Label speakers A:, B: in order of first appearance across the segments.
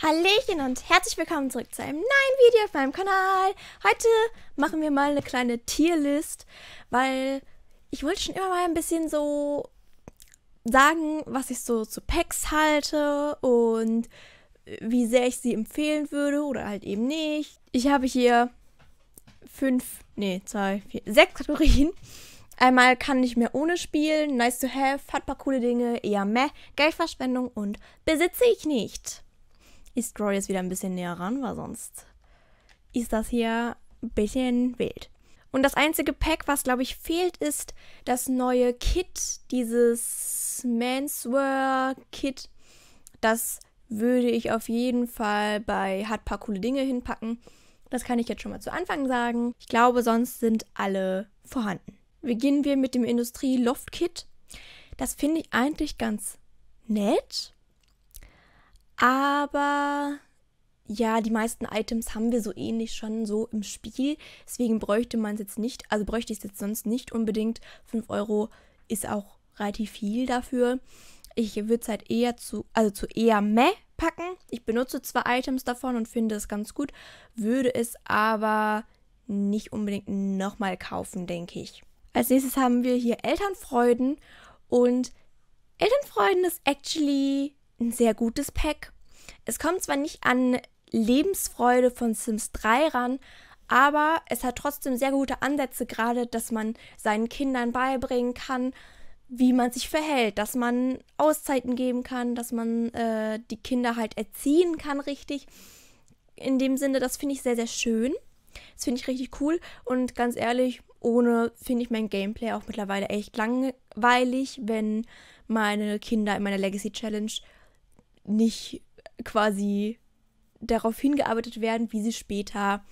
A: Hallöchen und herzlich willkommen zurück zu einem neuen Video auf meinem Kanal. Heute machen wir mal eine kleine Tierlist, weil ich wollte schon immer mal ein bisschen so sagen, was ich so zu Packs halte und wie sehr ich sie empfehlen würde oder halt eben nicht. Ich habe hier fünf, nee, zwei, vier, sechs Kategorien. Einmal kann ich mir ohne spielen, nice to have, hat paar coole Dinge, eher meh, Geldverschwendung und besitze ich nicht ist Roy jetzt wieder ein bisschen näher ran, weil sonst ist das hier ein bisschen wild. Und das einzige Pack, was glaube ich fehlt, ist das neue Kit, dieses Menswear Kit. Das würde ich auf jeden Fall bei hat paar coole Dinge hinpacken. Das kann ich jetzt schon mal zu Anfang sagen. Ich glaube, sonst sind alle vorhanden. Beginnen wir mit dem Industrie Loft Kit. Das finde ich eigentlich ganz nett. Aber ja, die meisten Items haben wir so ähnlich schon so im Spiel. Deswegen bräuchte man es jetzt nicht, also bräuchte ich es jetzt sonst nicht unbedingt. 5 Euro ist auch relativ viel dafür. Ich würde es halt eher zu, also zu eher meh packen. Ich benutze zwar Items davon und finde es ganz gut, würde es aber nicht unbedingt nochmal kaufen, denke ich. Als nächstes haben wir hier Elternfreuden und Elternfreuden ist actually ein sehr gutes Pack. Es kommt zwar nicht an Lebensfreude von Sims 3 ran, aber es hat trotzdem sehr gute Ansätze, gerade dass man seinen Kindern beibringen kann, wie man sich verhält, dass man Auszeiten geben kann, dass man äh, die Kinder halt erziehen kann, richtig. In dem Sinne, das finde ich sehr, sehr schön. Das finde ich richtig cool. Und ganz ehrlich, ohne finde ich mein Gameplay auch mittlerweile echt langweilig, wenn meine Kinder in meiner Legacy Challenge nicht quasi darauf hingearbeitet werden, wie sie später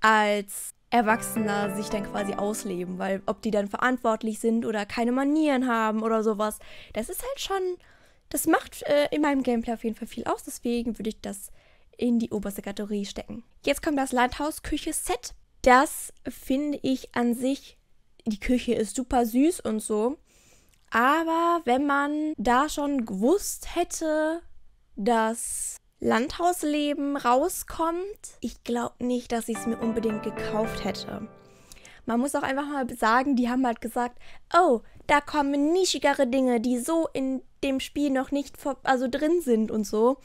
A: als Erwachsener sich dann quasi ausleben, weil ob die dann verantwortlich sind oder keine Manieren haben oder sowas, das ist halt schon, das macht äh, in meinem Gameplay auf jeden Fall viel aus, deswegen würde ich das in die oberste Kategorie stecken. Jetzt kommt das Landhaus-Küche-Set. Das finde ich an sich, die Küche ist super süß und so, aber wenn man da schon gewusst hätte, das Landhausleben rauskommt. Ich glaube nicht, dass ich es mir unbedingt gekauft hätte. Man muss auch einfach mal sagen, die haben halt gesagt, oh, da kommen nischigere Dinge, die so in dem Spiel noch nicht also drin sind und so.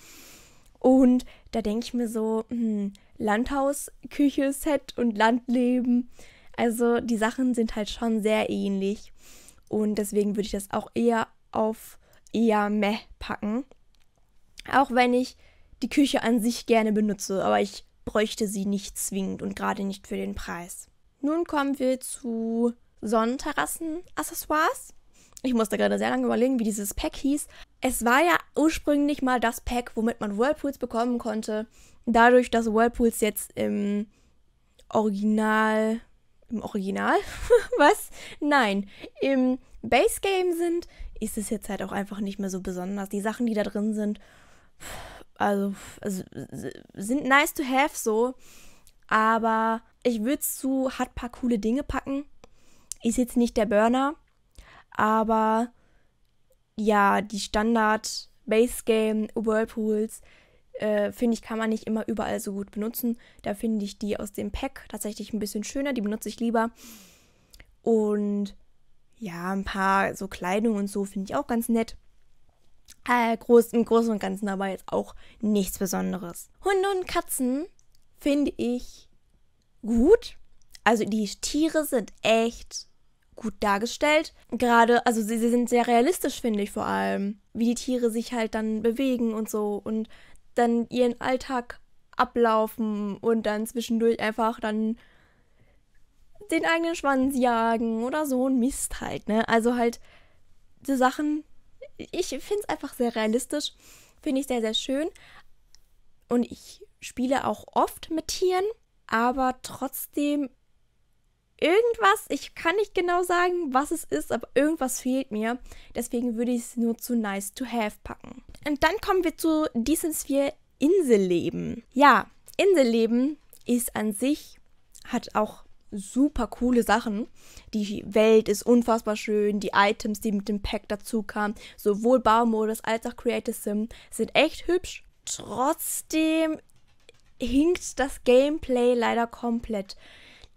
A: Und da denke ich mir so, hm, Landhaus, Küche, Set und Landleben. Also die Sachen sind halt schon sehr ähnlich. Und deswegen würde ich das auch eher auf eher meh packen. Auch wenn ich die Küche an sich gerne benutze, aber ich bräuchte sie nicht zwingend und gerade nicht für den Preis. Nun kommen wir zu Sonnenterrassen-Accessoires. Ich musste gerade sehr lange überlegen, wie dieses Pack hieß. Es war ja ursprünglich mal das Pack, womit man Whirlpools bekommen konnte. Dadurch, dass Whirlpools jetzt im Original. Im Original? Was? Nein. Im Base Game sind, ist es jetzt halt auch einfach nicht mehr so besonders. Die Sachen, die da drin sind, also, also sind nice to have so, aber ich würde es zu, hat paar coole Dinge packen. Ist jetzt nicht der Burner, aber ja, die Standard Base Game Whirlpools äh, finde ich, kann man nicht immer überall so gut benutzen. Da finde ich die aus dem Pack tatsächlich ein bisschen schöner, die benutze ich lieber. Und ja, ein paar so Kleidung und so finde ich auch ganz nett. Äh, groß, Im Großen und Ganzen aber jetzt auch nichts Besonderes. Hunde und Katzen finde ich gut. Also die Tiere sind echt gut dargestellt. Gerade, also sie, sie sind sehr realistisch, finde ich vor allem. Wie die Tiere sich halt dann bewegen und so und dann ihren Alltag ablaufen und dann zwischendurch einfach dann den eigenen Schwanz jagen oder so ein Mist halt, ne? Also halt so Sachen, ich finde es einfach sehr realistisch, finde ich sehr, sehr schön. Und ich spiele auch oft mit Tieren, aber trotzdem irgendwas, ich kann nicht genau sagen, was es ist, aber irgendwas fehlt mir. Deswegen würde ich es nur zu nice to have packen. Und dann kommen wir zu Decents 4 Inselleben. Ja, Inselleben ist an sich, hat auch super coole Sachen. Die Welt ist unfassbar schön, die Items, die mit dem Pack dazu kamen, sowohl Baumodus als auch Creative Sim, sind echt hübsch. Trotzdem hinkt das Gameplay leider komplett.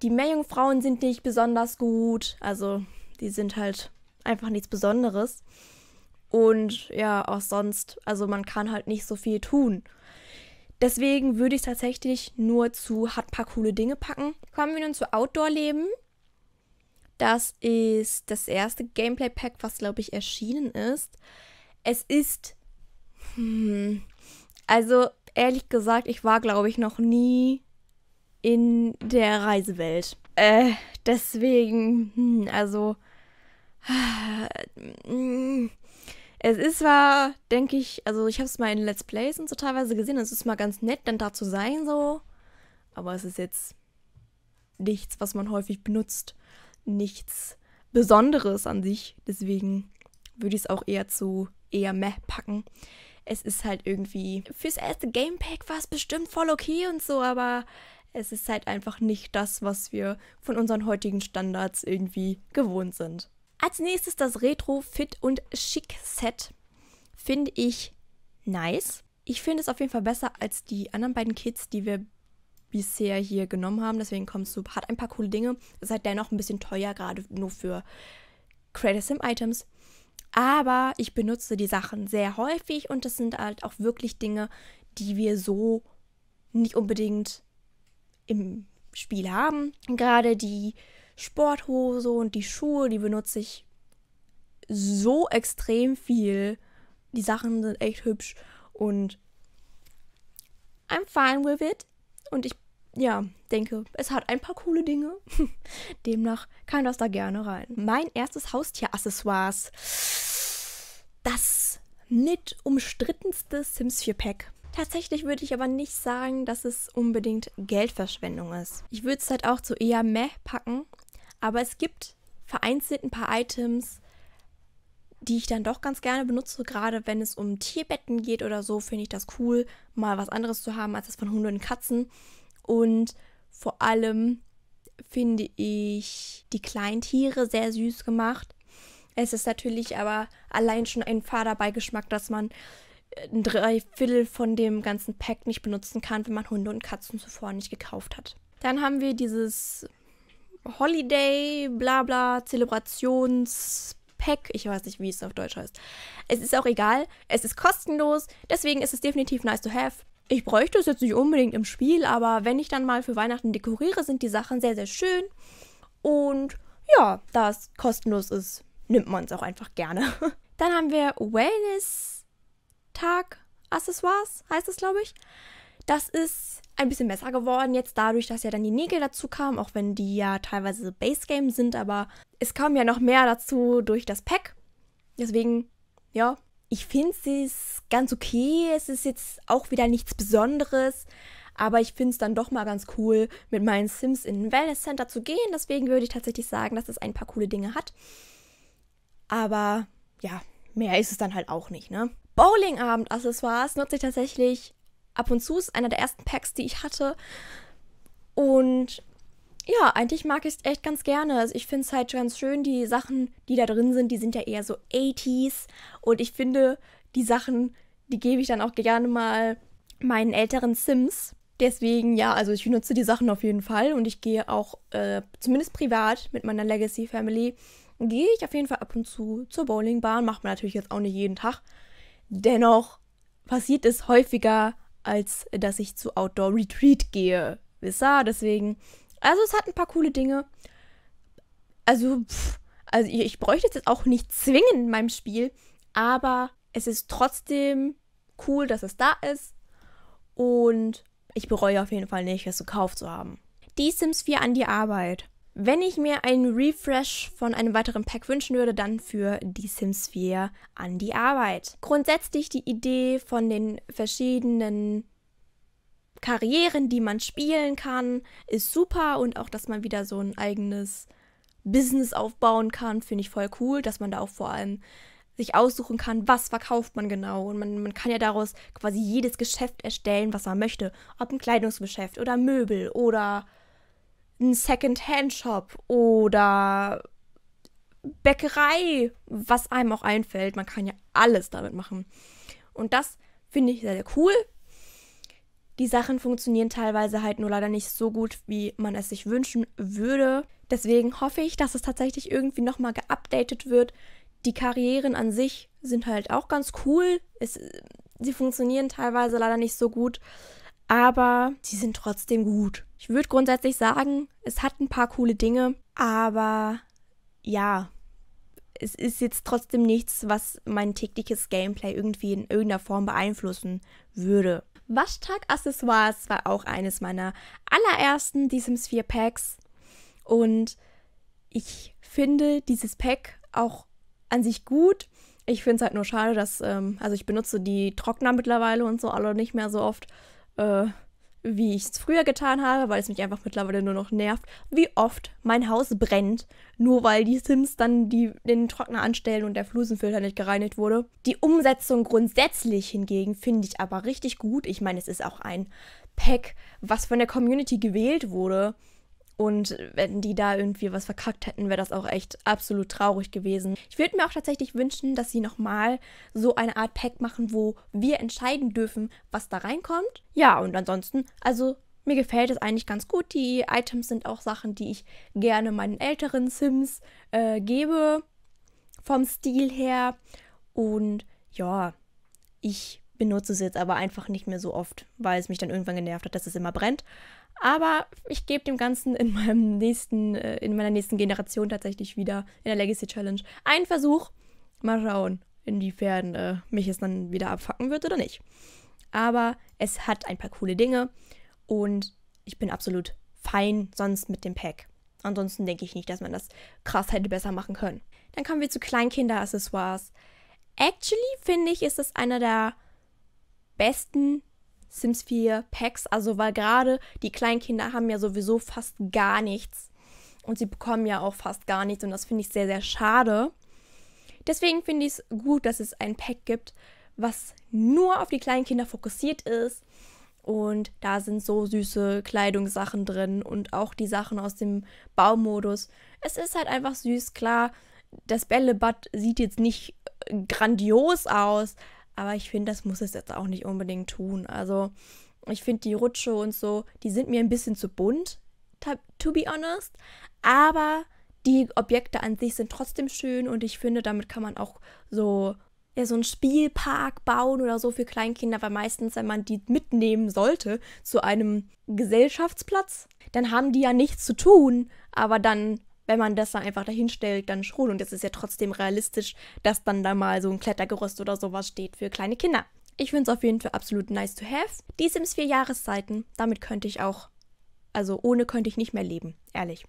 A: Die Meerjungfrauen sind nicht besonders gut, also die sind halt einfach nichts Besonderes. Und ja, auch sonst, also man kann halt nicht so viel tun. Deswegen würde ich tatsächlich nur zu hat paar coole Dinge packen. Kommen wir nun zu Outdoor-Leben. Das ist das erste Gameplay-Pack, was, glaube ich, erschienen ist. Es ist. Hm, also, ehrlich gesagt, ich war, glaube ich, noch nie in der Reisewelt. Äh, deswegen, hm, also. Äh, es ist zwar, denke ich, also ich habe es mal in Let's Plays und so teilweise gesehen, es ist mal ganz nett, dann da zu sein so, aber es ist jetzt nichts, was man häufig benutzt, nichts Besonderes an sich, deswegen würde ich es auch eher zu eher meh packen. Es ist halt irgendwie, fürs erste Gamepack war es bestimmt voll okay und so, aber es ist halt einfach nicht das, was wir von unseren heutigen Standards irgendwie gewohnt sind. Als nächstes das Retro Fit und Schick Set. Finde ich nice. Ich finde es auf jeden Fall besser als die anderen beiden Kits, die wir bisher hier genommen haben. Deswegen kommt es du, hat ein paar coole Dinge. Ist halt dennoch ein bisschen teuer, gerade nur für Creator Sim Items. Aber ich benutze die Sachen sehr häufig und das sind halt auch wirklich Dinge, die wir so nicht unbedingt im Spiel haben. Gerade die Sporthose und die Schuhe, die benutze ich so extrem viel. Die Sachen sind echt hübsch und I'm fine with it. Und ich, ja, denke, es hat ein paar coole Dinge. Demnach kann das da gerne rein. Mein erstes Haustier-Accessoires. Das mit umstrittenste Sims 4 Pack. Tatsächlich würde ich aber nicht sagen, dass es unbedingt Geldverschwendung ist. Ich würde es halt auch zu eher meh packen aber es gibt vereinzelt ein paar Items, die ich dann doch ganz gerne benutze, gerade wenn es um Tierbetten geht oder so, finde ich das cool, mal was anderes zu haben als das von Hunden und Katzen. Und vor allem finde ich die Kleintiere sehr süß gemacht. Es ist natürlich aber allein schon ein fader Beigeschmack, dass man äh, ein Dreiviertel von dem ganzen Pack nicht benutzen kann, wenn man Hunde und Katzen zuvor nicht gekauft hat. Dann haben wir dieses Holiday, Blabla, bla, Zelebrations. ich weiß nicht, wie es auf Deutsch heißt. Es ist auch egal, es ist kostenlos, deswegen ist es definitiv nice to have. Ich bräuchte es jetzt nicht unbedingt im Spiel, aber wenn ich dann mal für Weihnachten dekoriere, sind die Sachen sehr, sehr schön. Und ja, da es kostenlos ist, nimmt man es auch einfach gerne. Dann haben wir Wellness-Tag-Accessoires, heißt es, glaube ich. Das ist ein bisschen besser geworden jetzt dadurch, dass ja dann die Nägel dazu kamen, auch wenn die ja teilweise Base Game sind, aber es kam ja noch mehr dazu durch das Pack. Deswegen, ja, ich finde es ganz okay. Es ist jetzt auch wieder nichts Besonderes, aber ich finde es dann doch mal ganz cool, mit meinen Sims in ein Wellness Center zu gehen. Deswegen würde ich tatsächlich sagen, dass es ein paar coole Dinge hat. Aber ja, mehr ist es dann halt auch nicht, ne? bowling abend accessoires nutze ich tatsächlich ab und zu. Ist einer der ersten Packs, die ich hatte. Und ja, eigentlich mag ich es echt ganz gerne. Also ich finde es halt ganz schön, die Sachen, die da drin sind, die sind ja eher so 80s. Und ich finde, die Sachen, die gebe ich dann auch gerne mal meinen älteren Sims. Deswegen, ja, also ich benutze die Sachen auf jeden Fall und ich gehe auch, äh, zumindest privat mit meiner Legacy Family, gehe ich auf jeden Fall ab und zu zur Bowlingbahn. Macht man natürlich jetzt auch nicht jeden Tag. Dennoch passiert es häufiger, als äh, dass ich zu Outdoor Retreat gehe. Wisst ihr? Deswegen. Also es hat ein paar coole Dinge. Also, pff, also ich, ich bräuchte es jetzt auch nicht zwingend in meinem Spiel, aber es ist trotzdem cool, dass es da ist. Und ich bereue auf jeden Fall nicht, es gekauft zu haben. Die Sims 4 an die Arbeit. Wenn ich mir einen Refresh von einem weiteren Pack wünschen würde, dann für die Sims 4 an die Arbeit. Grundsätzlich die Idee von den verschiedenen Karrieren, die man spielen kann, ist super und auch, dass man wieder so ein eigenes Business aufbauen kann, finde ich voll cool, dass man da auch vor allem sich aussuchen kann, was verkauft man genau. Und man, man kann ja daraus quasi jedes Geschäft erstellen, was man möchte. Ob ein Kleidungsgeschäft oder Möbel oder ein Second-Hand-Shop oder Bäckerei, was einem auch einfällt. Man kann ja alles damit machen. Und das finde ich sehr, sehr cool. Die Sachen funktionieren teilweise halt nur leider nicht so gut, wie man es sich wünschen würde. Deswegen hoffe ich, dass es tatsächlich irgendwie nochmal geupdatet wird. Die Karrieren an sich sind halt auch ganz cool. Es, sie funktionieren teilweise leider nicht so gut, aber sie sind trotzdem gut. Ich würde grundsätzlich sagen, es hat ein paar coole Dinge, aber ja, es ist jetzt trotzdem nichts, was mein tägliches Gameplay irgendwie in irgendeiner Form beeinflussen würde. Waschtag-Accessoires war auch eines meiner allerersten The Sims 4 Packs und ich finde dieses Pack auch an sich gut. Ich finde es halt nur schade, dass, ähm, also ich benutze die Trockner mittlerweile und so, aber nicht mehr so oft. Äh, wie ich es früher getan habe, weil es mich einfach mittlerweile nur noch nervt, wie oft mein Haus brennt, nur weil die Sims dann die, den Trockner anstellen und der Flusenfilter nicht gereinigt wurde. Die Umsetzung grundsätzlich hingegen finde ich aber richtig gut. Ich meine, es ist auch ein Pack, was von der Community gewählt wurde. Und wenn die da irgendwie was verkackt hätten, wäre das auch echt absolut traurig gewesen. Ich würde mir auch tatsächlich wünschen, dass sie nochmal so eine Art Pack machen, wo wir entscheiden dürfen, was da reinkommt. Ja, und ansonsten, also mir gefällt es eigentlich ganz gut. Die Items sind auch Sachen, die ich gerne meinen älteren Sims äh, gebe, vom Stil her. Und ja, ich benutze es jetzt aber einfach nicht mehr so oft, weil es mich dann irgendwann genervt hat, dass es immer brennt. Aber ich gebe dem Ganzen in meinem nächsten, äh, in meiner nächsten Generation tatsächlich wieder in der Legacy Challenge einen Versuch. Mal schauen, inwiefern äh, mich es dann wieder abfacken wird oder nicht. Aber es hat ein paar coole Dinge und ich bin absolut fein sonst mit dem Pack. Ansonsten denke ich nicht, dass man das krass hätte besser machen können. Dann kommen wir zu Kleinkinder-Accessoires. Actually finde ich, ist das einer der besten Sims 4 Packs. Also weil gerade die Kleinkinder haben ja sowieso fast gar nichts. Und sie bekommen ja auch fast gar nichts. Und das finde ich sehr, sehr schade. Deswegen finde ich es gut, dass es ein Pack gibt, was nur auf die Kleinkinder fokussiert ist. Und da sind so süße Kleidungssachen drin und auch die Sachen aus dem Baumodus. Es ist halt einfach süß, klar. Das Bällebad sieht jetzt nicht äh, grandios aus, aber ich finde, das muss es jetzt auch nicht unbedingt tun. Also ich finde die Rutsche und so, die sind mir ein bisschen zu bunt, to be honest. Aber die Objekte an sich sind trotzdem schön und ich finde, damit kann man auch so ja, so einen Spielpark bauen oder so für Kleinkinder, weil meistens, wenn man die mitnehmen sollte zu einem Gesellschaftsplatz, dann haben die ja nichts zu tun, aber dann wenn man das dann einfach dahinstellt, dann schon. Und es ist ja trotzdem realistisch, dass dann da mal so ein Klettergerüst oder sowas steht für kleine Kinder. Ich finde es auf jeden Fall absolut nice to have. Die Sims 4 Jahreszeiten, damit könnte ich auch, also ohne könnte ich nicht mehr leben, ehrlich.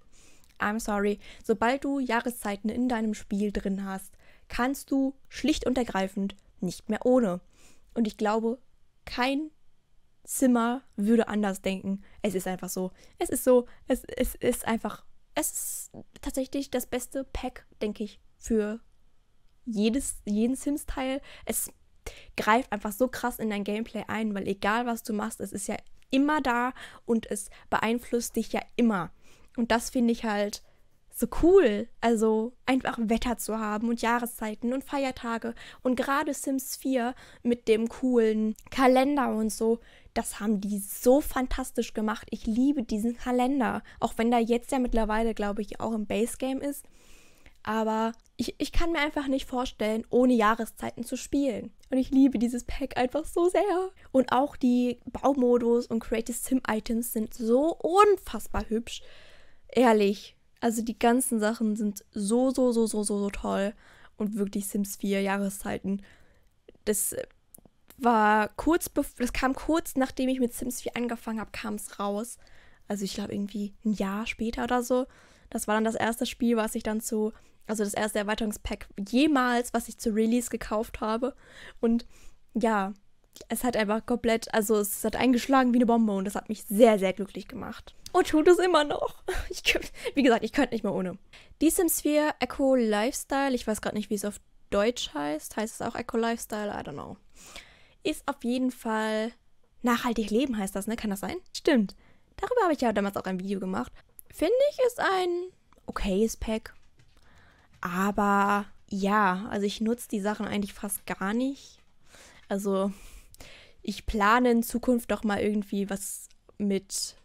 A: I'm sorry, sobald du Jahreszeiten in deinem Spiel drin hast, kannst du schlicht und ergreifend nicht mehr ohne. Und ich glaube, kein Zimmer würde anders denken. Es ist einfach so. Es ist so, es, es ist einfach es ist tatsächlich das beste Pack, denke ich, für jedes, jeden Sims-Teil. Es greift einfach so krass in dein Gameplay ein, weil egal was du machst, es ist ja immer da und es beeinflusst dich ja immer. Und das finde ich halt so cool. Also einfach Wetter zu haben und Jahreszeiten und Feiertage und gerade Sims 4 mit dem coolen Kalender und so das haben die so fantastisch gemacht. Ich liebe diesen Kalender. Auch wenn da jetzt ja mittlerweile, glaube ich, auch im Base Game ist. Aber ich, ich kann mir einfach nicht vorstellen, ohne Jahreszeiten zu spielen. Und ich liebe dieses Pack einfach so sehr. Und auch die Baumodus und Creative Sim Items sind so unfassbar hübsch. Ehrlich. Also die ganzen Sachen sind so, so, so, so, so, so toll. Und wirklich Sims 4 Jahreszeiten. Das war kurz, das kam kurz nachdem ich mit Sims 4 angefangen habe, kam es raus. Also ich glaube irgendwie ein Jahr später oder so. Das war dann das erste Spiel, was ich dann zu, also das erste Erweiterungspack jemals, was ich zu Release gekauft habe. Und ja, es hat einfach komplett, also es hat eingeschlagen wie eine Bombe und das hat mich sehr, sehr glücklich gemacht. Und tut es immer noch. Ich, wie gesagt, ich könnte nicht mehr ohne. Die Sims 4 Echo Lifestyle, ich weiß gerade nicht, wie es auf Deutsch heißt. Heißt es auch Echo Lifestyle? I don't know ist auf jeden Fall nachhaltig leben, heißt das, ne? Kann das sein? Stimmt. Darüber habe ich ja damals auch ein Video gemacht. Finde ich, ist ein okayes Pack. Aber ja, also ich nutze die Sachen eigentlich fast gar nicht. Also ich plane in Zukunft doch mal irgendwie was mit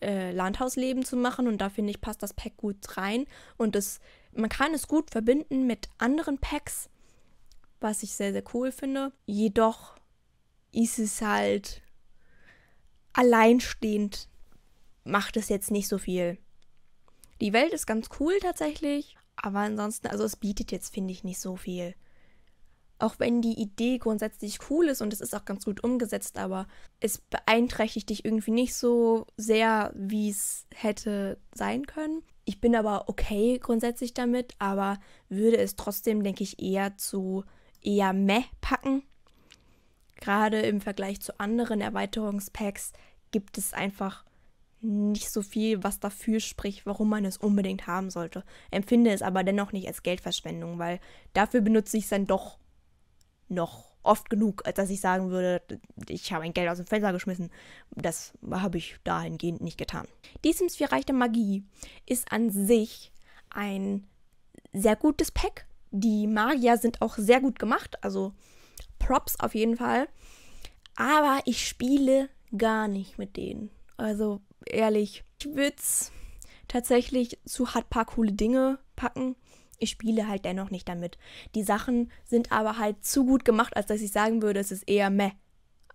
A: äh, Landhausleben zu machen und da finde ich, passt das Pack gut rein und das, man kann es gut verbinden mit anderen Packs, was ich sehr, sehr cool finde. Jedoch ist es halt alleinstehend, macht es jetzt nicht so viel. Die Welt ist ganz cool tatsächlich, aber ansonsten, also es bietet jetzt, finde ich, nicht so viel. Auch wenn die Idee grundsätzlich cool ist und es ist auch ganz gut umgesetzt, aber es beeinträchtigt dich irgendwie nicht so sehr, wie es hätte sein können. Ich bin aber okay grundsätzlich damit, aber würde es trotzdem, denke ich, eher zu eher meh packen, Gerade im Vergleich zu anderen Erweiterungspacks gibt es einfach nicht so viel, was dafür spricht, warum man es unbedingt haben sollte. Empfinde es aber dennoch nicht als Geldverschwendung, weil dafür benutze ich es dann doch noch oft genug, als dass ich sagen würde, ich habe ein Geld aus dem Fenster geschmissen. Das habe ich dahingehend nicht getan. Die Sims 4 Reich der Magie ist an sich ein sehr gutes Pack. Die Magier sind auch sehr gut gemacht, also Props auf jeden Fall. Aber ich spiele gar nicht mit denen. Also ehrlich, ich würde es tatsächlich zu hart paar coole Dinge packen. Ich spiele halt dennoch nicht damit. Die Sachen sind aber halt zu gut gemacht, als dass ich sagen würde, es ist eher meh.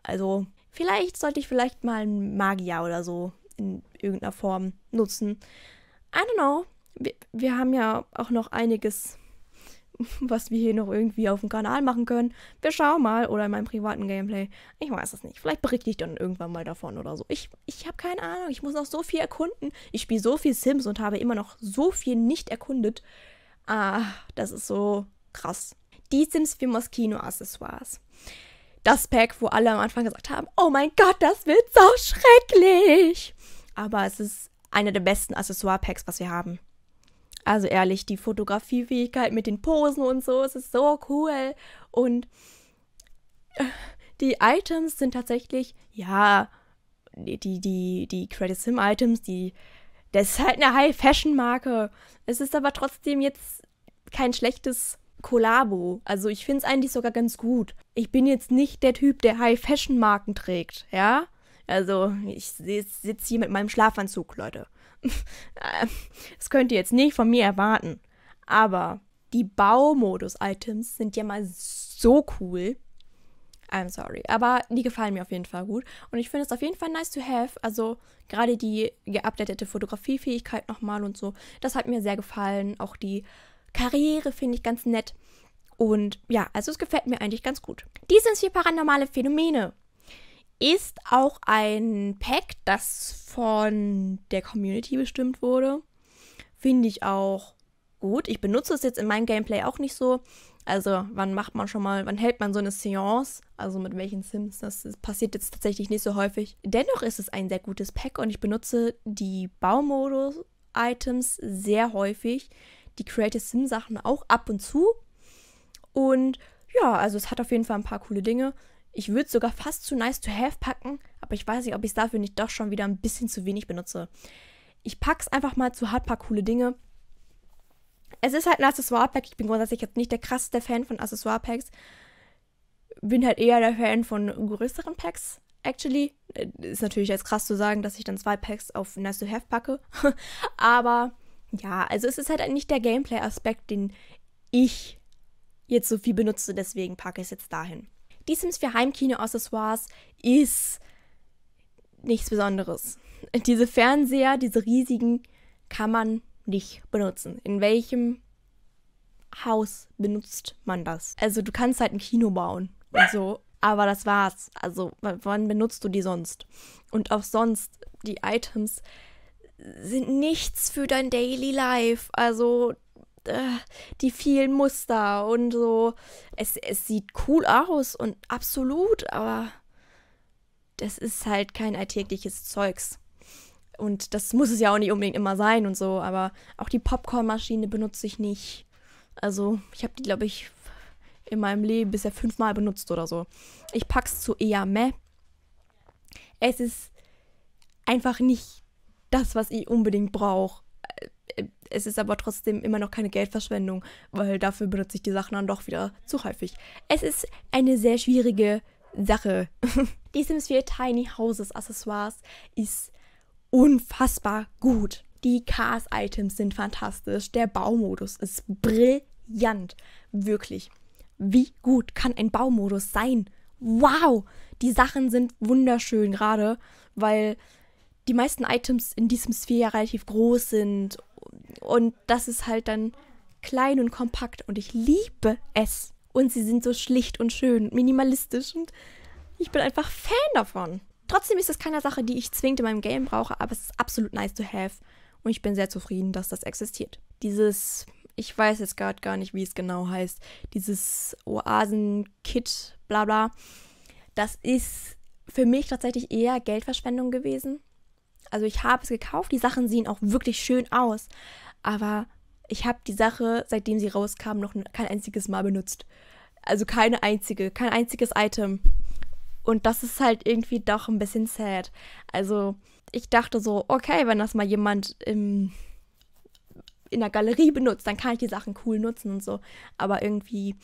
A: Also vielleicht sollte ich vielleicht mal einen Magier oder so in irgendeiner Form nutzen. I don't know. Wir, wir haben ja auch noch einiges was wir hier noch irgendwie auf dem Kanal machen können. Wir schauen mal. Oder in meinem privaten Gameplay. Ich weiß es nicht. Vielleicht berichte ich dann irgendwann mal davon oder so. Ich, ich habe keine Ahnung. Ich muss noch so viel erkunden. Ich spiele so viel Sims und habe immer noch so viel nicht erkundet. Ah, das ist so krass. Die Sims für Moschino-Accessoires. Das Pack, wo alle am Anfang gesagt haben, oh mein Gott, das wird so schrecklich. Aber es ist einer der besten Accessoire-Packs, was wir haben. Also ehrlich, die Fotografiefähigkeit mit den Posen und so, es ist so cool. Und äh, die Items sind tatsächlich, ja, die, die, die Credit Sim Items, die, das ist halt eine High-Fashion-Marke. Es ist aber trotzdem jetzt kein schlechtes Kollabo. Also ich finde es eigentlich sogar ganz gut. Ich bin jetzt nicht der Typ, der High-Fashion-Marken trägt, ja? Also ich sitze hier mit meinem Schlafanzug, Leute das könnt ihr jetzt nicht von mir erwarten. Aber die Baumodus-Items sind ja mal so cool. I'm sorry. Aber die gefallen mir auf jeden Fall gut. Und ich finde es auf jeden Fall nice to have. Also gerade die geupdatete Fotografiefähigkeit nochmal und so. Das hat mir sehr gefallen. Auch die Karriere finde ich ganz nett. Und ja, also es gefällt mir eigentlich ganz gut. Dies sind vier paranormale Phänomene ist auch ein Pack, das von der Community bestimmt wurde. Finde ich auch gut. Ich benutze es jetzt in meinem Gameplay auch nicht so. Also, wann macht man schon mal, wann hält man so eine Seance? Also, mit welchen Sims? Das passiert jetzt tatsächlich nicht so häufig. Dennoch ist es ein sehr gutes Pack und ich benutze die Baumodus-Items sehr häufig. Die Creative Sim-Sachen auch ab und zu. Und ja, also, es hat auf jeden Fall ein paar coole Dinge. Ich würde sogar fast zu nice to have packen, aber ich weiß nicht, ob ich es dafür nicht doch schon wieder ein bisschen zu wenig benutze. Ich packe es einfach mal zu hart paar coole Dinge. Es ist halt ein Accessoire-Pack. Ich bin grundsätzlich jetzt nicht der krasseste Fan von Accessoire-Packs. Bin halt eher der Fan von größeren Packs, actually. Äh, ist natürlich jetzt krass zu sagen, dass ich dann zwei Packs auf Nice to Have packe. aber ja, also es ist halt nicht der Gameplay-Aspekt, den ich jetzt so viel benutze. Deswegen packe ich es jetzt dahin. Die Sims 4 Heimkino-Accessoires ist nichts Besonderes. Diese Fernseher, diese riesigen, kann man nicht benutzen. In welchem Haus benutzt man das? Also du kannst halt ein Kino bauen und so, aber das war's. Also wann benutzt du die sonst? Und auch sonst, die Items sind nichts für dein Daily Life. Also äh, die vielen Muster und so. Es, es sieht cool aus und absolut, aber das ist halt kein alltägliches Zeugs. Und das muss es ja auch nicht unbedingt immer sein und so, aber auch die Popcornmaschine benutze ich nicht. Also, ich habe die, glaube ich, in meinem Leben bisher fünfmal benutzt oder so. Ich pack's zu eher meh. Es ist einfach nicht das, was ich unbedingt brauche. Äh, es ist aber trotzdem immer noch keine Geldverschwendung, weil dafür benutze ich die Sachen dann doch wieder zu häufig. Es ist eine sehr schwierige Sache. die Sims 4 Tiny Houses Accessoires ist unfassbar gut. Die Cars-Items sind fantastisch. Der Baumodus ist brillant. Wirklich. Wie gut kann ein Baumodus sein? Wow! Die Sachen sind wunderschön gerade, weil die meisten Items in diesem Sphere ja relativ groß sind. Und das ist halt dann klein und kompakt. Und ich liebe es. Und sie sind so schlicht und schön und minimalistisch. Und ich bin einfach Fan davon. Trotzdem ist das keine Sache, die ich zwingend in meinem Game brauche, aber es ist absolut nice to have. Und ich bin sehr zufrieden, dass das existiert. Dieses, ich weiß jetzt gerade gar nicht, wie es genau heißt, dieses Oasen-Kit, bla bla, das ist für mich tatsächlich eher Geldverschwendung gewesen. Also ich habe es gekauft, die Sachen sehen auch wirklich schön aus, aber ich habe die Sache, seitdem sie rauskam, noch kein einziges Mal benutzt. Also keine einzige, kein einziges Item. Und das ist halt irgendwie doch ein bisschen sad. Also ich dachte so, okay, wenn das mal jemand im, in der Galerie benutzt, dann kann ich die Sachen cool nutzen und so. Aber irgendwie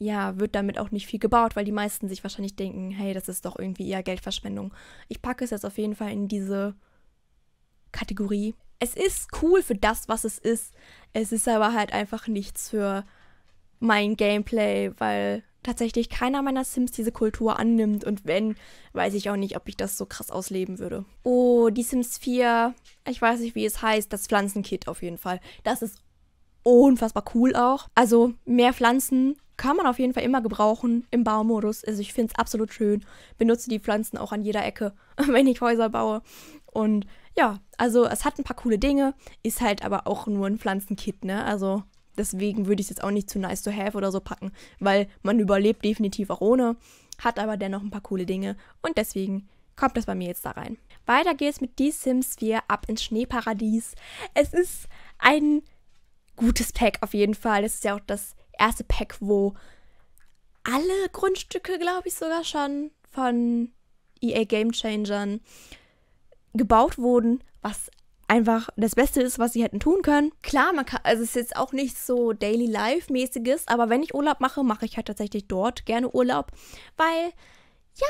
A: ja, wird damit auch nicht viel gebaut, weil die meisten sich wahrscheinlich denken, hey, das ist doch irgendwie eher Geldverschwendung. Ich packe es jetzt auf jeden Fall in diese Kategorie. Es ist cool für das, was es ist. Es ist aber halt einfach nichts für mein Gameplay, weil tatsächlich keiner meiner Sims diese Kultur annimmt und wenn, weiß ich auch nicht, ob ich das so krass ausleben würde. Oh, die Sims 4, ich weiß nicht, wie es heißt, das Pflanzenkit auf jeden Fall. Das ist unfassbar cool auch. Also mehr Pflanzen kann man auf jeden Fall immer gebrauchen im Baumodus. Also ich finde es absolut schön. Benutze die Pflanzen auch an jeder Ecke, wenn ich Häuser baue. Und ja, also es hat ein paar coole Dinge, ist halt aber auch nur ein Pflanzenkit, ne? Also deswegen würde ich es jetzt auch nicht zu nice to have oder so packen, weil man überlebt definitiv auch ohne, hat aber dennoch ein paar coole Dinge und deswegen kommt das bei mir jetzt da rein. Weiter geht's mit Die Sims 4 ab ins Schneeparadies. Es ist ein gutes Pack auf jeden Fall. Das ist ja auch das erste Pack, wo alle Grundstücke, glaube ich, sogar schon von EA Game Changern gebaut wurden, was einfach das Beste ist, was sie hätten tun können. Klar, man kann, also es ist jetzt auch nicht so Daily Life-mäßiges, aber wenn ich Urlaub mache, mache ich halt tatsächlich dort gerne Urlaub, weil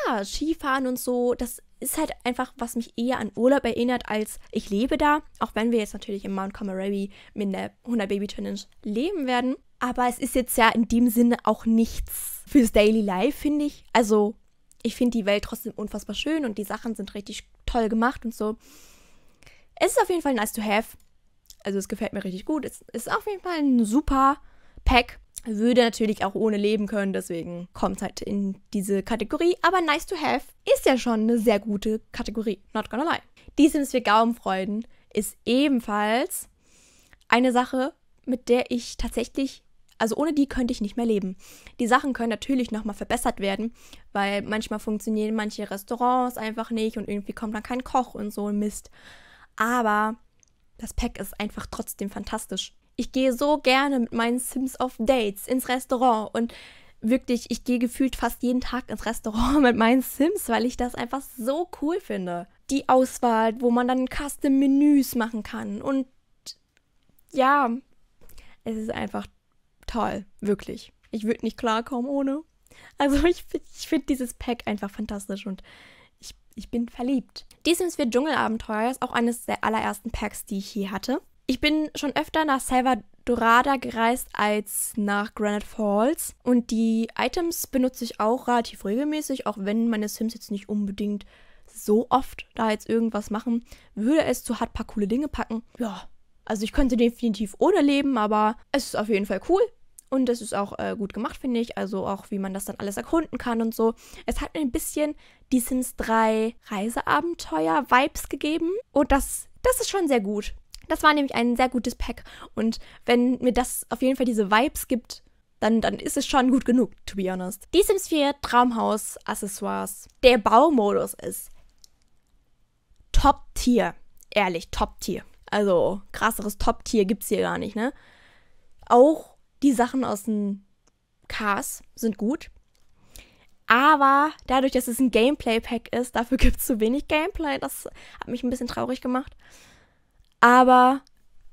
A: ja, Skifahren und so, das ist halt einfach, was mich eher an Urlaub erinnert, als ich lebe da. Auch wenn wir jetzt natürlich im Mount Camarabi mit der 100 Baby Challenge leben werden. Aber es ist jetzt ja in dem Sinne auch nichts fürs Daily Life, finde ich. Also, ich finde die Welt trotzdem unfassbar schön und die Sachen sind richtig toll gemacht und so. Es ist auf jeden Fall nice to have. Also, es gefällt mir richtig gut. Es ist auf jeden Fall ein super Pack. Würde natürlich auch ohne leben können, deswegen kommt es halt in diese Kategorie. Aber nice to have ist ja schon eine sehr gute Kategorie. Not gonna lie. Die Sims für Gaumenfreuden ist ebenfalls eine Sache, mit der ich tatsächlich also ohne die könnte ich nicht mehr leben. Die Sachen können natürlich nochmal verbessert werden, weil manchmal funktionieren manche Restaurants einfach nicht und irgendwie kommt dann kein Koch und so ein Mist. Aber das Pack ist einfach trotzdem fantastisch. Ich gehe so gerne mit meinen Sims auf Dates ins Restaurant und wirklich, ich gehe gefühlt fast jeden Tag ins Restaurant mit meinen Sims, weil ich das einfach so cool finde. Die Auswahl, wo man dann Custom-Menüs machen kann und ja, es ist einfach toll, wirklich. Ich würde nicht klarkommen ohne. Also ich, ich finde dieses Pack einfach fantastisch und ich, ich bin verliebt. Die Sims 4 Dschungelabenteuer ist auch eines der allerersten Packs, die ich hier hatte. Ich bin schon öfter nach Selva Dorada gereist als nach Granite Falls und die Items benutze ich auch relativ regelmäßig, auch wenn meine Sims jetzt nicht unbedingt so oft da jetzt irgendwas machen, würde es zu hart paar coole Dinge packen. Ja, also ich könnte definitiv ohne leben, aber es ist auf jeden Fall cool. Und das ist auch äh, gut gemacht, finde ich. Also auch, wie man das dann alles erkunden kann und so. Es hat mir ein bisschen die Sims 3 Reiseabenteuer-Vibes gegeben. Und das, das ist schon sehr gut. Das war nämlich ein sehr gutes Pack. Und wenn mir das auf jeden Fall diese Vibes gibt, dann, dann ist es schon gut genug, to be honest. Die Sims 4 Traumhaus Accessoires. Der Baumodus ist Top-Tier. Ehrlich, Top-Tier. Also krasseres Top-Tier gibt es hier gar nicht, ne? Auch die Sachen aus den Cars sind gut. Aber dadurch, dass es ein Gameplay-Pack ist, dafür gibt es zu wenig Gameplay. Das hat mich ein bisschen traurig gemacht. Aber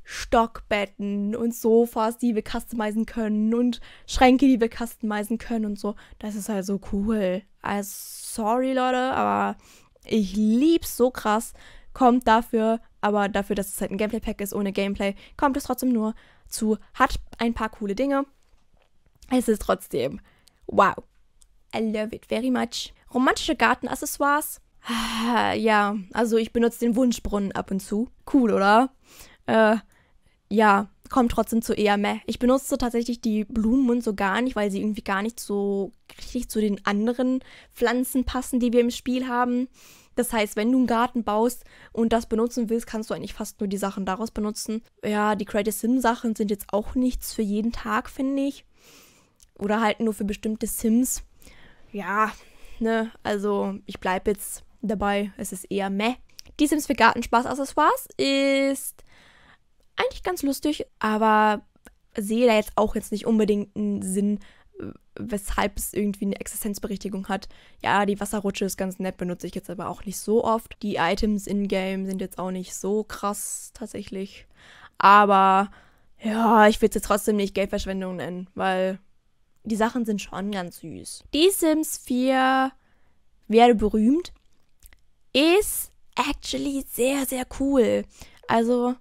A: Stockbetten und Sofas, die wir customizen können und Schränke, die wir customizen können und so, das ist halt so cool. Also, sorry, Leute, aber ich lieb's so krass. Kommt dafür, aber dafür, dass es halt ein Gameplay-Pack ist ohne Gameplay, kommt es trotzdem nur zu hat ein paar coole Dinge. Es ist trotzdem wow. I love it very much. Romantische Gartenaccessoires. Ja, also ich benutze den Wunschbrunnen ab und zu. Cool, oder? Äh, ja, kommt trotzdem zu eher meh. Ich benutze tatsächlich die Blumen und so gar nicht, weil sie irgendwie gar nicht so richtig zu den anderen Pflanzen passen, die wir im Spiel haben. Das heißt, wenn du einen Garten baust und das benutzen willst, kannst du eigentlich fast nur die Sachen daraus benutzen. Ja, die Creative Sim Sachen sind jetzt auch nichts für jeden Tag, finde ich. Oder halt nur für bestimmte Sims. Ja, ne, also ich bleibe jetzt dabei. Es ist eher meh. Die Sims für Gartenspaß-Accessoires ist eigentlich ganz lustig, aber sehe da jetzt auch jetzt nicht unbedingt einen Sinn, weshalb es irgendwie eine Existenzberichtigung hat. Ja, die Wasserrutsche ist ganz nett, benutze ich jetzt aber auch nicht so oft. Die Items in-game sind jetzt auch nicht so krass tatsächlich. Aber ja, ich will es jetzt trotzdem nicht Geldverschwendung nennen, weil die Sachen sind schon ganz süß. Die Sims 4 werde berühmt ist actually sehr, sehr cool. Also,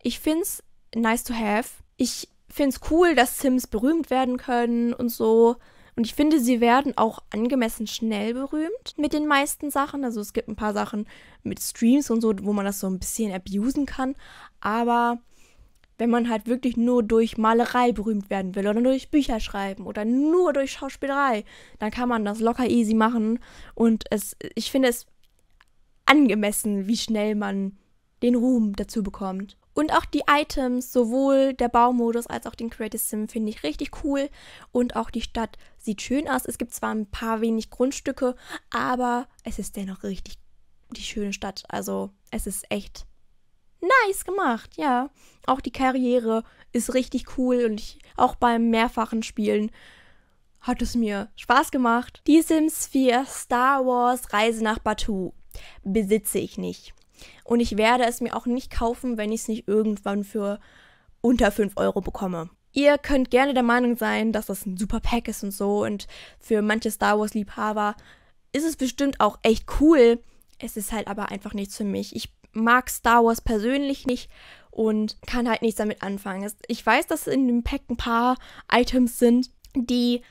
A: ich finde es nice to have. Ich finde es cool, dass Sims berühmt werden können und so. Und ich finde, sie werden auch angemessen schnell berühmt mit den meisten Sachen. Also es gibt ein paar Sachen mit Streams und so, wo man das so ein bisschen abusen kann. Aber wenn man halt wirklich nur durch Malerei berühmt werden will oder durch Bücher schreiben oder nur durch Schauspielerei, dann kann man das locker easy machen. Und es, ich finde es angemessen, wie schnell man den Ruhm dazu bekommt. Und auch die Items, sowohl der Baumodus als auch den Creative Sim, finde ich richtig cool. Und auch die Stadt sieht schön aus. Es gibt zwar ein paar wenig Grundstücke, aber es ist dennoch richtig die schöne Stadt. Also es ist echt nice gemacht, ja. Auch die Karriere ist richtig cool und ich, auch beim mehrfachen Spielen hat es mir Spaß gemacht. Die Sims 4 Star Wars Reise nach Batu besitze ich nicht. Und ich werde es mir auch nicht kaufen, wenn ich es nicht irgendwann für unter 5 Euro bekomme. Ihr könnt gerne der Meinung sein, dass das ein super Pack ist und so. Und für manche Star Wars-Liebhaber ist es bestimmt auch echt cool. Es ist halt aber einfach nichts für mich. Ich mag Star Wars persönlich nicht und kann halt nichts damit anfangen. Ich weiß, dass in dem Pack ein paar Items sind, die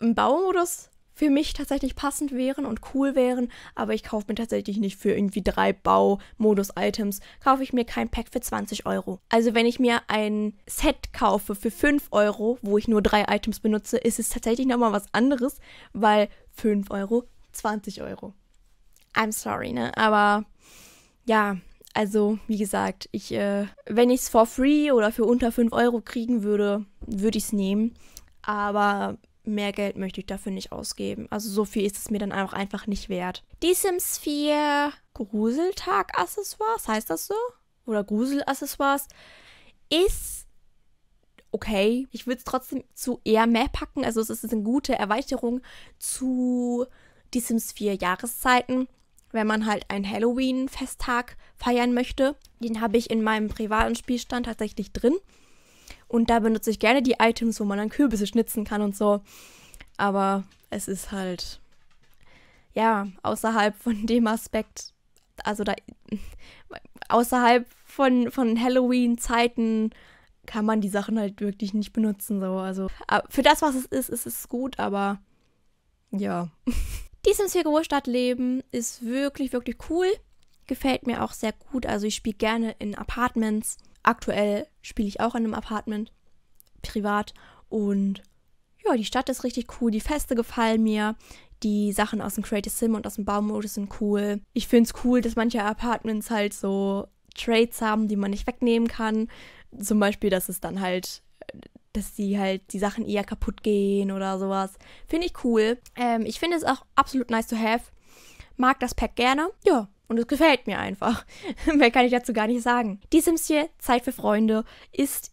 A: im Baumodus für mich tatsächlich passend wären und cool wären, aber ich kaufe mir tatsächlich nicht für irgendwie drei Baumodus-Items, kaufe ich mir kein Pack für 20 Euro. Also wenn ich mir ein Set kaufe für 5 Euro, wo ich nur drei Items benutze, ist es tatsächlich nochmal was anderes, weil 5 Euro, 20 Euro. I'm sorry, ne? Aber ja, also, wie gesagt, ich, äh, wenn ich es for free oder für unter 5 Euro kriegen würde, würde ich es nehmen. Aber mehr Geld möchte ich dafür nicht ausgeben. Also so viel ist es mir dann auch einfach nicht wert. Die Sims 4 Gruseltag-Accessoires, heißt das so? Oder Grusel-Accessoires, ist okay. Ich würde es trotzdem zu eher mehr packen. Also es ist eine gute Erweiterung zu die Sims 4 Jahreszeiten wenn man halt einen Halloween-Festtag feiern möchte. Den habe ich in meinem privaten Spielstand tatsächlich drin. Und da benutze ich gerne die Items, wo man dann Kürbisse schnitzen kann und so. Aber es ist halt, ja, außerhalb von dem Aspekt, also da, außerhalb von, von Halloween-Zeiten kann man die Sachen halt wirklich nicht benutzen. So. Also für das, was es ist, ist es gut, aber ja. Die Sims 4 Großstadtleben ist wirklich, wirklich cool. Gefällt mir auch sehr gut. Also ich spiele gerne in Apartments aktuell spiele ich auch in einem Apartment, privat. Und ja, die Stadt ist richtig cool, die Feste gefallen mir, die Sachen aus dem Creative Sim und aus dem Baumodus sind cool. Ich finde es cool, dass manche Apartments halt so Trades haben, die man nicht wegnehmen kann. Zum Beispiel, dass es dann halt, dass die halt die Sachen eher kaputt gehen oder sowas. Finde ich cool. Ähm, ich finde es auch absolut nice to have. Mag das Pack gerne. Ja, und es gefällt mir einfach. Mehr kann ich dazu gar nicht sagen. Die Sims hier, Zeit für Freunde, ist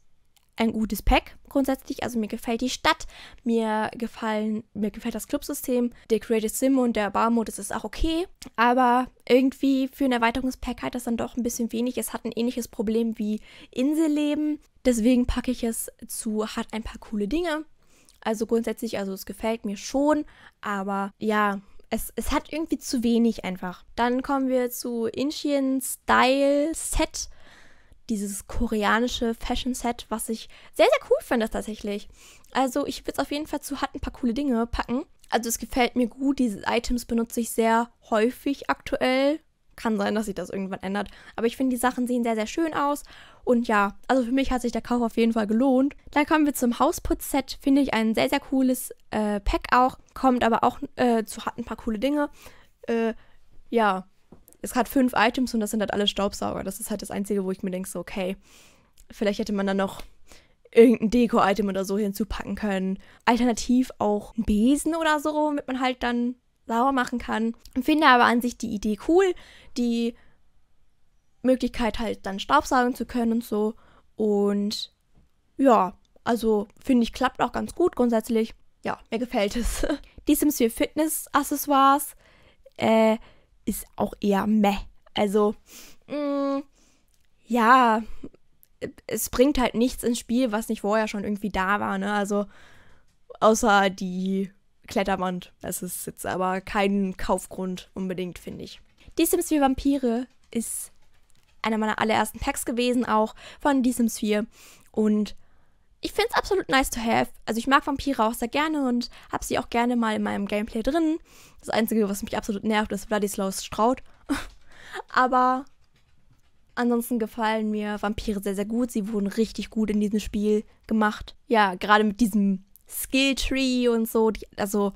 A: ein gutes Pack grundsätzlich. Also mir gefällt die Stadt, mir, gefallen, mir gefällt das Clubsystem, der Creative Sim und der Barmode, das ist auch okay. Aber irgendwie für ein Erweiterungspack hat das dann doch ein bisschen wenig. Es hat ein ähnliches Problem wie Inselleben. Deswegen packe ich es zu, hat ein paar coole Dinge. Also grundsätzlich, also es gefällt mir schon, aber ja, es, es hat irgendwie zu wenig einfach. Dann kommen wir zu Incheon Style Set. Dieses koreanische Fashion Set, was ich sehr, sehr cool finde tatsächlich. Also ich würde es auf jeden Fall zu hat ein paar coole Dinge packen. Also es gefällt mir gut, diese Items benutze ich sehr häufig aktuell kann sein, dass sich das irgendwann ändert. Aber ich finde, die Sachen sehen sehr, sehr schön aus. Und ja, also für mich hat sich der Kauf auf jeden Fall gelohnt. Dann kommen wir zum Hausputz-Set. Finde ich ein sehr, sehr cooles äh, Pack auch. Kommt aber auch äh, zu hat ein paar coole Dinge. Äh, ja, es hat fünf Items und das sind halt alle Staubsauger. Das ist halt das Einzige, wo ich mir denke, so, okay, vielleicht hätte man dann noch irgendein Deko-Item oder so hinzupacken können. Alternativ auch ein Besen oder so, damit man halt dann sauer machen kann. Finde aber an sich die Idee cool, die Möglichkeit halt dann Staubsaugen zu können und so. Und ja, also finde ich klappt auch ganz gut grundsätzlich. Ja, mir gefällt es. Die Sims 4 Fitness Accessoires äh, ist auch eher meh. Also, mh, mm, ja, es bringt halt nichts ins Spiel, was nicht vorher schon irgendwie da war, ne? Also, außer die Kletterwand. Es ist jetzt aber kein Kaufgrund unbedingt, finde ich. Die Sims 4 Vampire ist einer meiner allerersten Packs gewesen, auch von Die Sims 4. Und ich finde es absolut nice to have. Also ich mag Vampire auch sehr gerne und habe sie auch gerne mal in meinem Gameplay drin. Das Einzige, was mich absolut nervt, ist Vladislaus Straut. Aber ansonsten gefallen mir Vampire sehr, sehr gut. Sie wurden richtig gut in diesem Spiel gemacht. Ja, gerade mit diesem Skilltree und so. Die, also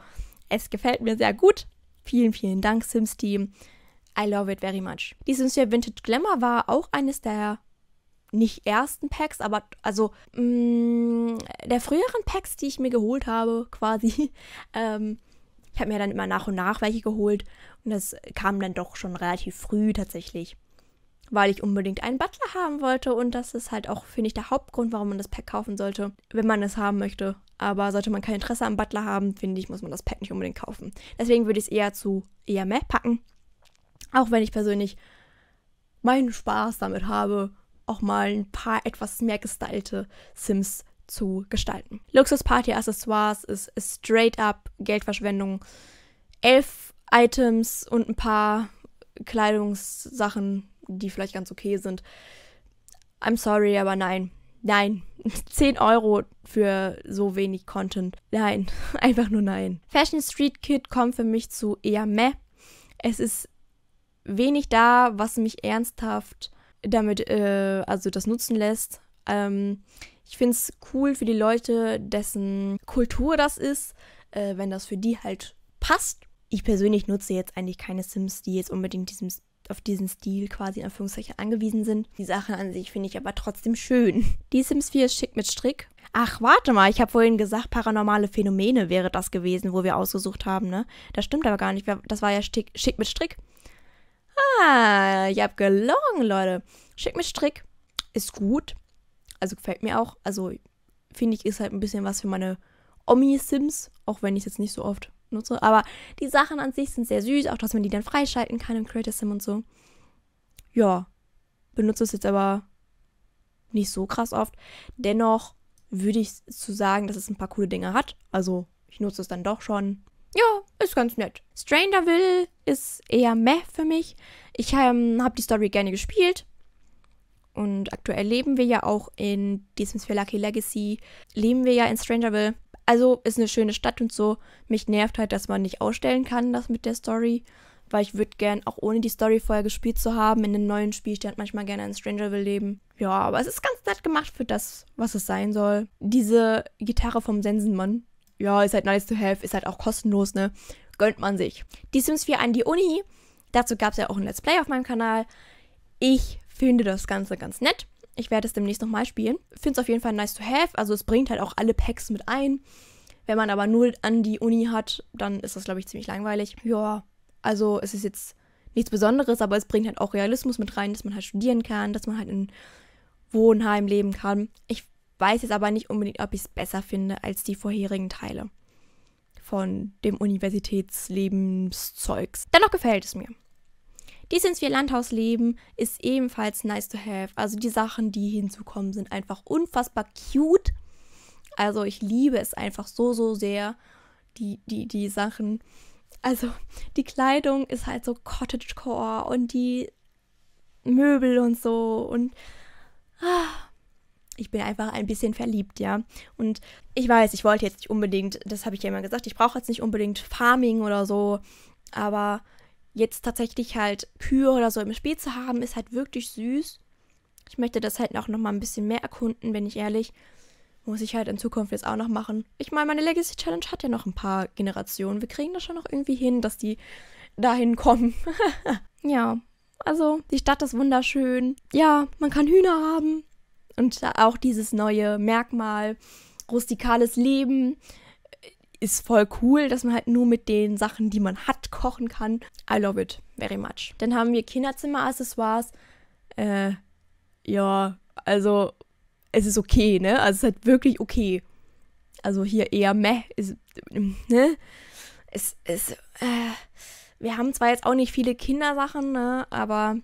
A: es gefällt mir sehr gut. Vielen, vielen Dank, Sims Team. I love it very much. Die Sims 4 Vintage Glamour war auch eines der nicht ersten Packs, aber also mh, mm, der früheren Packs, die ich mir geholt habe, quasi. Ähm, ich habe mir dann immer nach und nach welche geholt und das kam dann doch schon relativ früh tatsächlich, weil ich unbedingt einen Butler haben wollte und das ist halt auch, finde ich, der Hauptgrund, warum man das Pack kaufen sollte, wenn man es haben möchte. Aber sollte man kein Interesse am Butler haben, finde ich, muss man das Pack nicht unbedingt kaufen. Deswegen würde ich es eher zu eher mehr packen. Auch wenn ich persönlich meinen Spaß damit habe, auch mal ein paar etwas mehr gestylte Sims zu gestalten. luxus party accessoires ist straight up Geldverschwendung. Elf Items und ein paar Kleidungssachen, die vielleicht ganz okay sind. I'm sorry, aber nein, Nein. 10 Euro für so wenig Content. Nein, einfach nur nein. Fashion Street Kit kommt für mich zu eher meh. Es ist wenig da, was mich ernsthaft damit, äh, also das nutzen lässt. Ähm, ich finde es cool für die Leute, dessen Kultur das ist, äh, wenn das für die halt passt. Ich persönlich nutze jetzt eigentlich keine Sims, die jetzt unbedingt diesem auf diesen Stil quasi in Anführungszeichen angewiesen sind. Die Sachen an sich finde ich aber trotzdem schön. Die Sims 4 ist schick mit Strick. Ach, warte mal, ich habe vorhin gesagt, paranormale Phänomene wäre das gewesen, wo wir ausgesucht haben, ne? Das stimmt aber gar nicht. Das war ja schick, schick mit Strick. Ah, ich habe gelogen, Leute. Schick mit Strick ist gut. Also gefällt mir auch. Also finde ich, ist halt ein bisschen was für meine Omi-Sims, auch wenn ich es jetzt nicht so oft nutze. Aber die Sachen an sich sind sehr süß, auch dass man die dann freischalten kann im Creator Sim und so. Ja, benutze es jetzt aber nicht so krass oft. Dennoch würde ich zu sagen, dass es ein paar coole Dinge hat. Also ich nutze es dann doch schon. Ja, ist ganz nett. Strangerville ist eher meh für mich. Ich ähm, habe die Story gerne gespielt. Und aktuell leben wir ja auch in diesem Sphere Lucky Legacy, leben wir ja in Strangerville also ist eine schöne Stadt und so. Mich nervt halt, dass man nicht ausstellen kann, das mit der Story. Weil ich würde gern, auch ohne die Story vorher gespielt zu haben, in einem neuen Spielstand manchmal gerne ein Strangerville leben. Ja, aber es ist ganz nett gemacht für das, was es sein soll. Diese Gitarre vom Sensenmann, ja, ist halt nice to have, ist halt auch kostenlos, ne? Gönnt man sich. Die Sims 4 an die Uni. Dazu gab es ja auch ein Let's Play auf meinem Kanal. Ich finde das Ganze ganz nett. Ich werde es demnächst nochmal spielen. Finde es auf jeden Fall nice to have. Also es bringt halt auch alle Packs mit ein. Wenn man aber nur an die Uni hat, dann ist das, glaube ich, ziemlich langweilig. Ja, also es ist jetzt nichts Besonderes, aber es bringt halt auch Realismus mit rein, dass man halt studieren kann, dass man halt in Wohnheim leben kann. Ich weiß jetzt aber nicht unbedingt, ob ich es besser finde als die vorherigen Teile von dem Universitätslebenzeugs. Dennoch gefällt es mir. Die Dies wir Landhausleben ist ebenfalls nice to have. Also die Sachen, die hinzukommen, sind einfach unfassbar cute. Also ich liebe es einfach so, so sehr, die, die, die Sachen. Also die Kleidung ist halt so Cottagecore und die Möbel und so und ah, ich bin einfach ein bisschen verliebt, ja. Und ich weiß, ich wollte jetzt nicht unbedingt, das habe ich ja immer gesagt, ich brauche jetzt nicht unbedingt Farming oder so, aber jetzt tatsächlich halt Kühe oder so im Spiel zu haben, ist halt wirklich süß. Ich möchte das halt auch nochmal ein bisschen mehr erkunden, bin ich ehrlich. Muss ich halt in Zukunft jetzt auch noch machen. Ich meine, meine Legacy Challenge hat ja noch ein paar Generationen. Wir kriegen das schon noch irgendwie hin, dass die dahin kommen. ja, also die Stadt ist wunderschön. Ja, man kann Hühner haben. Und auch dieses neue Merkmal, rustikales Leben ist voll cool, dass man halt nur mit den Sachen, die man hat, kochen kann. I love it very much. Dann haben wir Kinderzimmer-Accessoires. Äh, ja, also es ist okay, ne? Also es ist halt wirklich okay. Also hier eher meh, ist, ne? Es ist, äh, wir haben zwar jetzt auch nicht viele Kindersachen, ne? Aber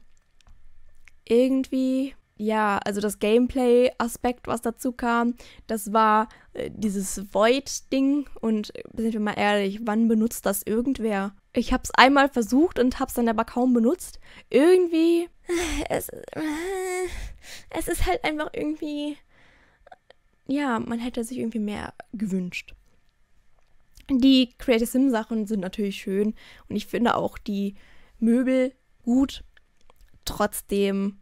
A: irgendwie ja, also das Gameplay-Aspekt, was dazu kam, das war äh, dieses Void-Ding. Und äh, sind wir mal ehrlich, wann benutzt das irgendwer? Ich hab's einmal versucht und hab's dann aber kaum benutzt. Irgendwie. Es, äh, es ist halt einfach irgendwie. Äh, ja, man hätte sich irgendwie mehr gewünscht. Die Creative Sim-Sachen sind natürlich schön und ich finde auch die Möbel gut. Trotzdem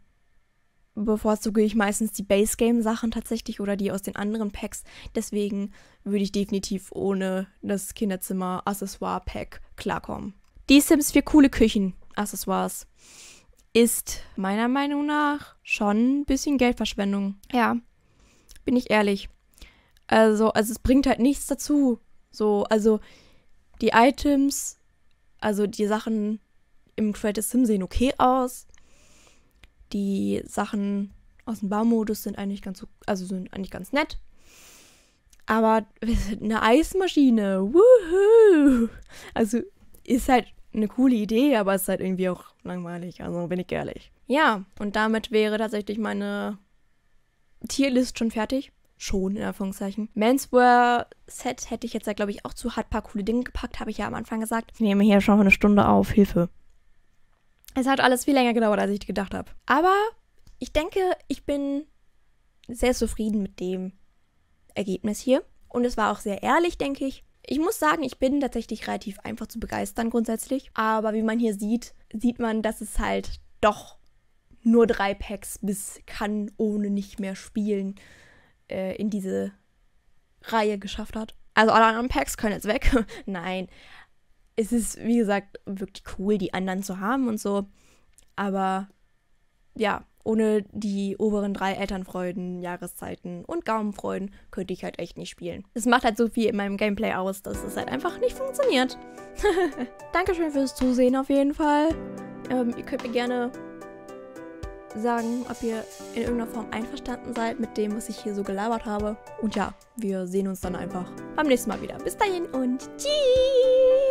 A: bevorzuge ich meistens die Base Game Sachen tatsächlich oder die aus den anderen Packs. Deswegen würde ich definitiv ohne das Kinderzimmer Accessoire Pack klarkommen. Die Sims für coole Küchen Accessoires ist meiner Meinung nach schon ein bisschen Geldverschwendung. Ja, bin ich ehrlich. Also, also es bringt halt nichts dazu. So, also die Items, also die Sachen im Creative Sim sehen okay aus die Sachen aus dem Baumodus sind eigentlich ganz, also sind eigentlich ganz nett. Aber eine Eismaschine, woohoo! Also ist halt eine coole Idee, aber ist halt irgendwie auch langweilig, also bin ich ehrlich. Ja, und damit wäre tatsächlich meine Tierlist schon fertig. Schon, in Anführungszeichen. Manswear Set hätte ich jetzt, glaube ich, auch zu hart paar coole Dinge gepackt, habe ich ja am Anfang gesagt. Ich nehme hier schon eine Stunde auf, Hilfe. Es hat alles viel länger gedauert, als ich gedacht habe. Aber ich denke, ich bin sehr zufrieden mit dem Ergebnis hier. Und es war auch sehr ehrlich, denke ich. Ich muss sagen, ich bin tatsächlich relativ einfach zu begeistern grundsätzlich. Aber wie man hier sieht, sieht man, dass es halt doch nur drei Packs bis kann ohne nicht mehr spielen äh, in diese Reihe geschafft hat. Also alle anderen Packs können jetzt weg. Nein es ist, wie gesagt, wirklich cool, die anderen zu haben und so. Aber ja, ohne die oberen drei Elternfreuden, Jahreszeiten und Gaumenfreuden könnte ich halt echt nicht spielen. Es macht halt so viel in meinem Gameplay aus, dass es halt einfach nicht funktioniert. Dankeschön fürs Zusehen auf jeden Fall. Ähm, ihr könnt mir gerne sagen, ob ihr in irgendeiner Form einverstanden seid mit dem, was ich hier so gelabert habe. Und ja, wir sehen uns dann einfach beim nächsten Mal wieder. Bis dahin und tschüss!